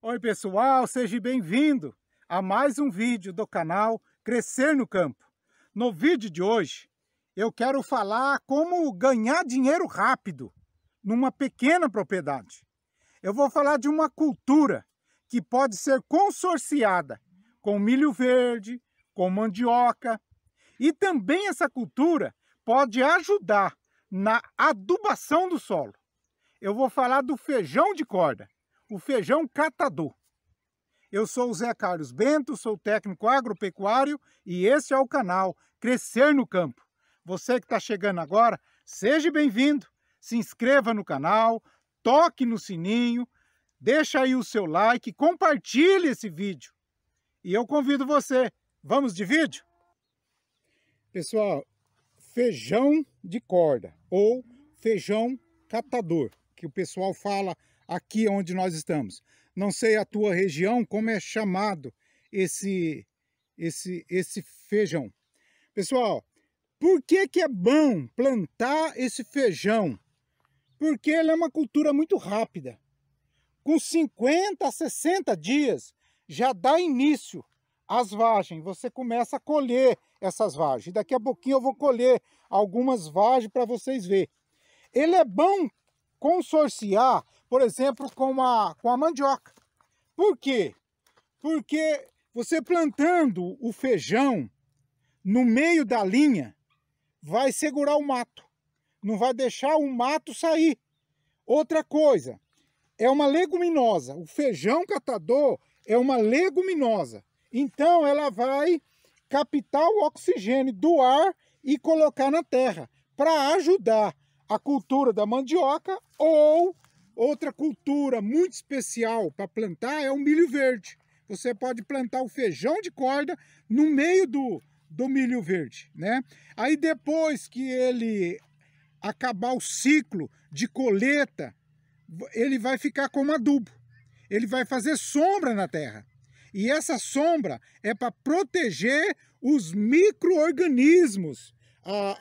Oi pessoal, seja bem-vindo a mais um vídeo do canal Crescer no Campo. No vídeo de hoje eu quero falar como ganhar dinheiro rápido numa pequena propriedade. Eu vou falar de uma cultura que pode ser consorciada com milho verde, com mandioca e também essa cultura pode ajudar na adubação do solo. Eu vou falar do feijão de corda o feijão catador. Eu sou o Zé Carlos Bento, sou técnico agropecuário e esse é o canal Crescer no Campo. Você que está chegando agora, seja bem-vindo, se inscreva no canal, toque no sininho, deixa aí o seu like, compartilhe esse vídeo. E eu convido você, vamos de vídeo? Pessoal, feijão de corda ou feijão catador, que o pessoal fala aqui onde nós estamos. Não sei a tua região como é chamado esse esse esse feijão. Pessoal, por que que é bom plantar esse feijão? Porque ele é uma cultura muito rápida. Com 50 a 60 dias já dá início às vagens. Você começa a colher essas vagens. Daqui a pouquinho eu vou colher algumas vagens para vocês ver. Ele é bom consorciar por exemplo, com a, com a mandioca. Por quê? Porque você plantando o feijão no meio da linha, vai segurar o mato, não vai deixar o mato sair. Outra coisa, é uma leguminosa. O feijão catador é uma leguminosa. Então ela vai captar o oxigênio do ar e colocar na terra para ajudar a cultura da mandioca ou Outra cultura muito especial para plantar é o milho verde. Você pode plantar o feijão de corda no meio do, do milho verde, né? Aí depois que ele acabar o ciclo de coleta, ele vai ficar como adubo. Ele vai fazer sombra na terra. E essa sombra é para proteger os micro-organismos,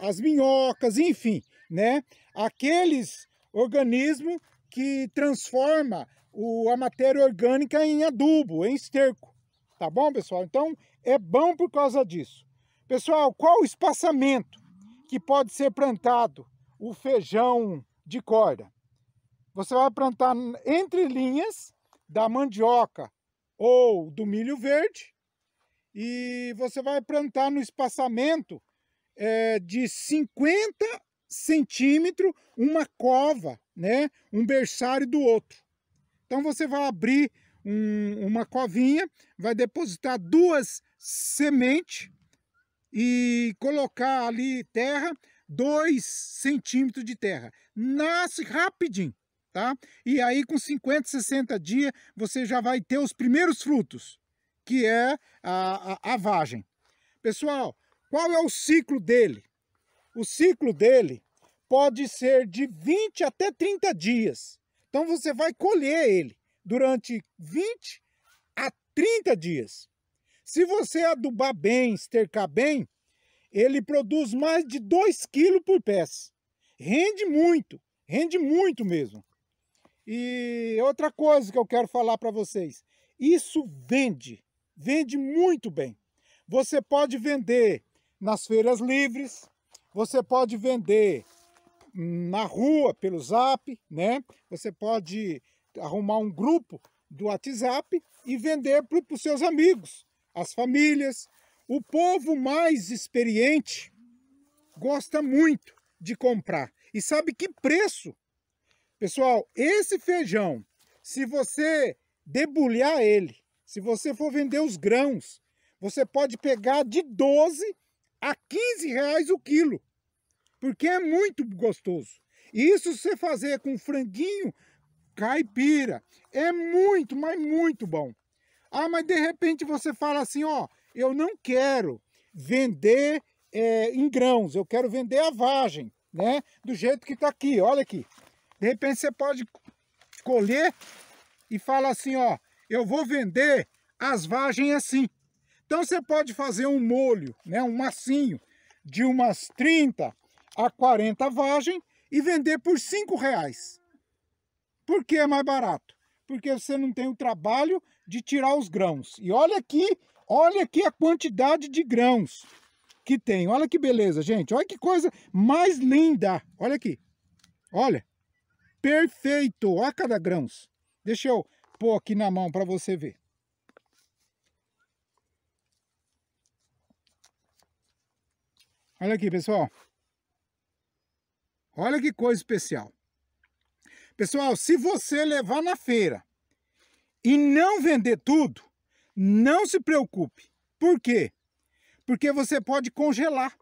as minhocas, enfim, né? Aqueles organismos que transforma o, a matéria orgânica em adubo, em esterco. Tá bom, pessoal? Então, é bom por causa disso. Pessoal, qual o espaçamento que pode ser plantado o feijão de corda? Você vai plantar entre linhas da mandioca ou do milho verde e você vai plantar no espaçamento é, de 50 centímetros uma cova né, um berçário do outro. Então você vai abrir um, uma covinha, vai depositar duas sementes e colocar ali terra, dois centímetros de terra. Nasce rapidinho, tá? E aí com 50, 60 dias você já vai ter os primeiros frutos, que é a, a, a vagem. Pessoal, qual é o ciclo dele? O ciclo dele pode ser de 20 até 30 dias. Então você vai colher ele durante 20 a 30 dias. Se você adubar bem, estercar bem, ele produz mais de 2 kg por peça. Rende muito, rende muito mesmo. E outra coisa que eu quero falar para vocês, isso vende, vende muito bem. Você pode vender nas feiras livres, você pode vender na rua pelo Zap, né? Você pode arrumar um grupo do WhatsApp e vender para os seus amigos, as famílias. O povo mais experiente gosta muito de comprar. E sabe que preço? Pessoal, esse feijão, se você debulhar ele, se você for vender os grãos, você pode pegar de 12 a 15 reais o quilo porque é muito gostoso. E isso você fazer com franguinho caipira, é muito, mas muito bom. Ah, mas de repente você fala assim, ó, eu não quero vender é, em grãos, eu quero vender a vagem, né? Do jeito que tá aqui, olha aqui. De repente você pode colher e fala assim, ó, eu vou vender as vagens assim. Então você pode fazer um molho, né, um massinho de umas 30 a 40 vagem e vender por 5 reais. Por que é mais barato? Porque você não tem o trabalho de tirar os grãos. E olha aqui, olha aqui a quantidade de grãos que tem. Olha que beleza, gente. Olha que coisa mais linda. Olha aqui. Olha. Perfeito. Olha cada grãos. Deixa eu pôr aqui na mão para você ver. Olha aqui, pessoal. Olha que coisa especial. Pessoal, se você levar na feira e não vender tudo, não se preocupe. Por quê? Porque você pode congelar.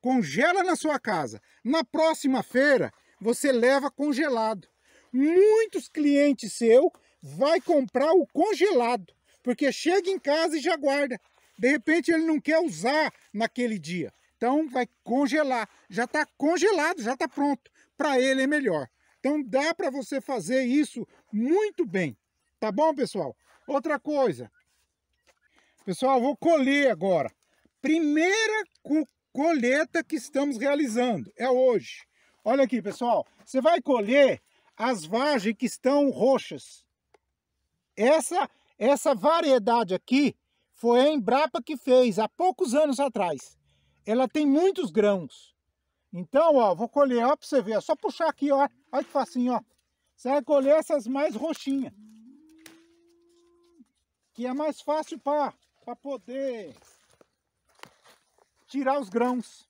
Congela na sua casa. Na próxima feira, você leva congelado. Muitos clientes seu vai comprar o congelado, porque chega em casa e já guarda. De repente ele não quer usar naquele dia. Então vai congelar. Já está congelado, já está pronto. Para ele é melhor. Então dá para você fazer isso muito bem. Tá bom, pessoal? Outra coisa. Pessoal, vou colher agora. Primeira colheita que estamos realizando. É hoje. Olha aqui, pessoal. Você vai colher as vagens que estão roxas. Essa, essa variedade aqui foi a Embrapa que fez há poucos anos atrás ela tem muitos grãos. Então, ó, vou colher, ó, para você ver, é só puxar aqui, ó, olha que facinho, ó. Você vai colher essas mais roxinhas. Que é mais fácil para poder tirar os grãos.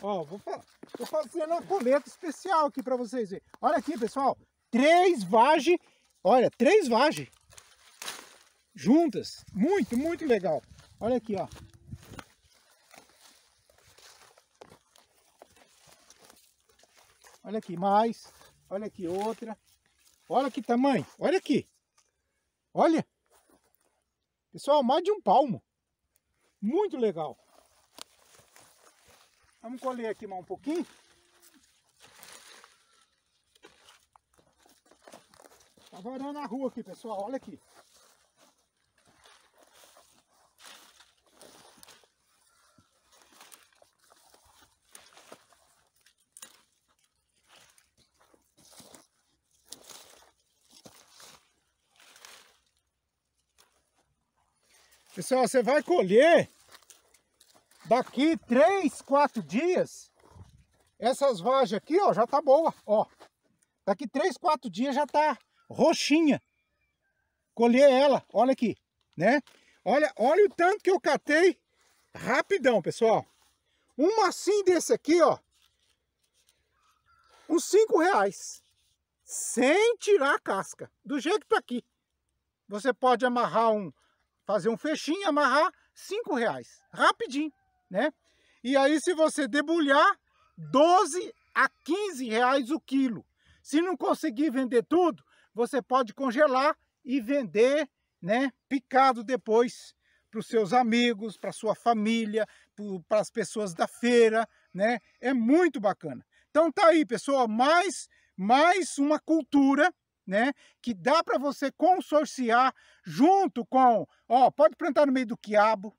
Ó, vou, vou fazer uma coleta especial aqui para vocês verem. Olha aqui, pessoal, três vagens, olha, três vagens juntas. Muito, muito legal. Olha aqui, ó. Olha aqui mais. Olha aqui outra. Olha que tamanho. Olha aqui. Olha. Pessoal, mais de um palmo. Muito legal. Vamos colher aqui mais um pouquinho. Tá varando a rua aqui, pessoal. Olha aqui. Pessoal, você vai colher daqui 3, 4 dias. Essas vagens aqui, ó, já tá boa, ó. Daqui 3, 4 dias já tá roxinha. Colher ela, olha aqui, né? Olha, olha o tanto que eu catei rapidão, pessoal. Um macinho assim desse aqui, ó. Uns 5 reais. Sem tirar a casca. Do jeito que tá aqui. Você pode amarrar um, fazer um fechinho, amarrar, cinco reais. Rapidinho, né? E aí se você debulhar, 12 a 15 reais o quilo. Se não conseguir vender tudo, você pode congelar e vender, né, picado depois para os seus amigos, para sua família, para as pessoas da feira, né? É muito bacana. Então tá aí, pessoal, mais mais uma cultura né? Que dá para você consorciar junto com, ó, pode plantar no meio do quiabo,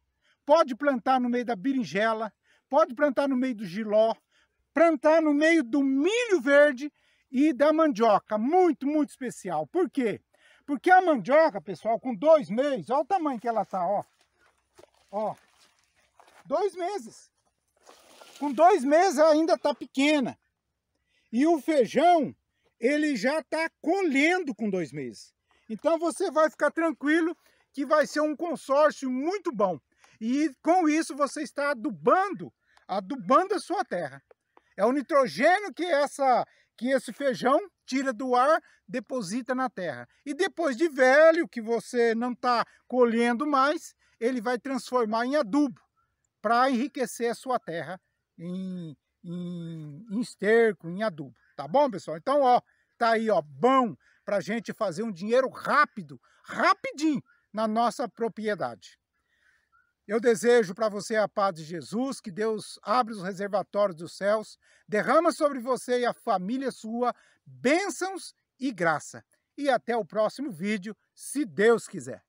pode plantar no meio da berinjela, pode plantar no meio do giló, plantar no meio do milho verde e da mandioca, muito, muito especial. Por quê? Porque a mandioca, pessoal, com dois meses, olha o tamanho que ela tá, ó. Ó, dois meses. Com dois meses ainda tá pequena. E o feijão, ele já está colhendo com dois meses. Então você vai ficar tranquilo que vai ser um consórcio muito bom. E com isso você está adubando, adubando a sua terra. É o nitrogênio que, essa, que esse feijão tira do ar, deposita na terra. E depois de velho, que você não está colhendo mais, ele vai transformar em adubo para enriquecer a sua terra em, em, em esterco, em adubo. Tá bom, pessoal? Então, ó, tá aí, ó, bom pra gente fazer um dinheiro rápido, rapidinho, na nossa propriedade. Eu desejo para você a paz de Jesus, que Deus abra os reservatórios dos céus, derrama sobre você e a família sua bênçãos e graça. E até o próximo vídeo, se Deus quiser.